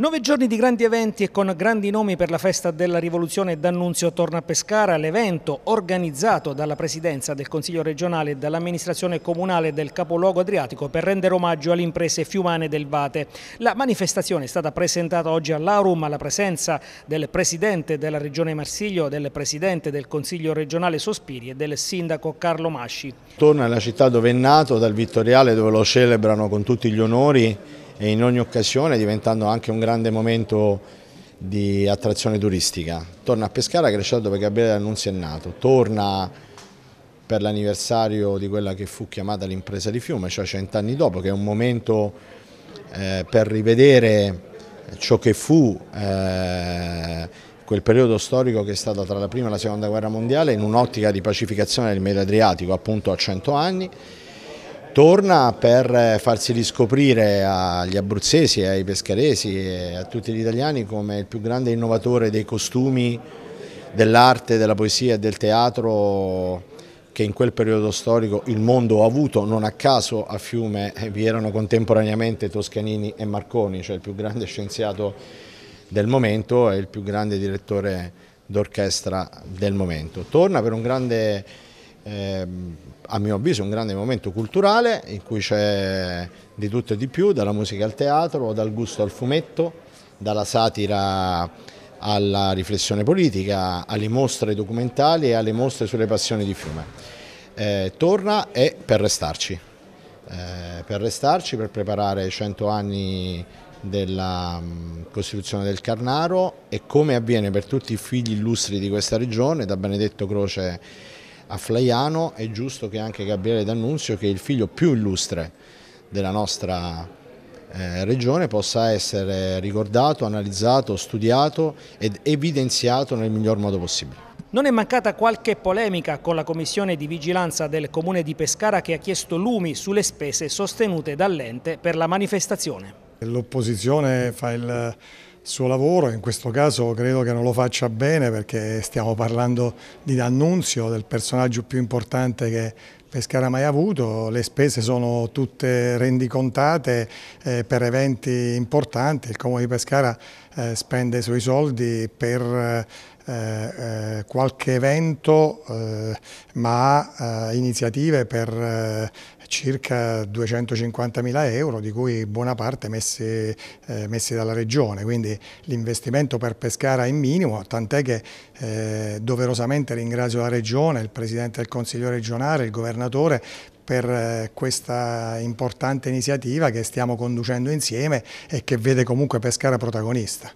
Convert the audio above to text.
Nove giorni di grandi eventi e con grandi nomi per la festa della rivoluzione d'Annunzio torna a Pescara l'evento organizzato dalla Presidenza del Consiglio regionale e dall'amministrazione comunale del capoluogo adriatico per rendere omaggio alle imprese fiumane del Vate. La manifestazione è stata presentata oggi all'Aurum alla presenza del Presidente della Regione Marsiglio, del Presidente del Consiglio regionale Sospiri e del Sindaco Carlo Masci. Torna alla città dove è nato, dal Vittoriale dove lo celebrano con tutti gli onori e in ogni occasione diventando anche un grande momento di attrazione turistica. Torna a Pescara cresciuto dove Gabriele Annunzi è nato, torna per l'anniversario di quella che fu chiamata l'impresa di Fiume, cioè cent'anni dopo, che è un momento eh, per rivedere ciò che fu eh, quel periodo storico che è stato tra la prima e la seconda guerra mondiale in un'ottica di pacificazione del Medio Adriatico appunto a 100 anni torna per eh, farsi riscoprire agli abruzzesi, ai pescaresi e a tutti gli italiani come il più grande innovatore dei costumi, dell'arte, della poesia e del teatro che in quel periodo storico il mondo ha avuto, non a caso a Fiume eh, vi erano contemporaneamente Toscanini e Marconi, cioè il più grande scienziato del momento e il più grande direttore d'orchestra del momento. Torna per un grande eh, a mio avviso un grande momento culturale in cui c'è di tutto e di più, dalla musica al teatro, dal gusto al fumetto, dalla satira alla riflessione politica, alle mostre documentali e alle mostre sulle passioni di fiume. Eh, torna e per restarci, eh, per restarci, per preparare i 100 anni della mm, Costituzione del Carnaro e come avviene per tutti i figli illustri di questa regione, da Benedetto Croce a Flaiano è giusto che anche Gabriele D'Annunzio, che è il figlio più illustre della nostra eh, regione, possa essere ricordato, analizzato, studiato ed evidenziato nel miglior modo possibile. Non è mancata qualche polemica con la commissione di vigilanza del comune di Pescara che ha chiesto lumi sulle spese sostenute dall'ente per la manifestazione. L'opposizione fa il il suo lavoro, in questo caso credo che non lo faccia bene perché stiamo parlando di D'Annunzio, del personaggio più importante che Pescara mai avuto, le spese sono tutte rendicontate eh, per eventi importanti, il Comune di Pescara eh, spende i suoi soldi per eh, eh qualche evento eh, ma ha eh, iniziative per circa 250 mila euro di cui buona parte messi, messi dalla regione, quindi l'investimento per Pescara è minimo, tant'è che doverosamente ringrazio la regione, il Presidente del Consiglio regionale, il Governo Governatore per eh, questa importante iniziativa che stiamo conducendo insieme e che vede comunque Pescara protagonista.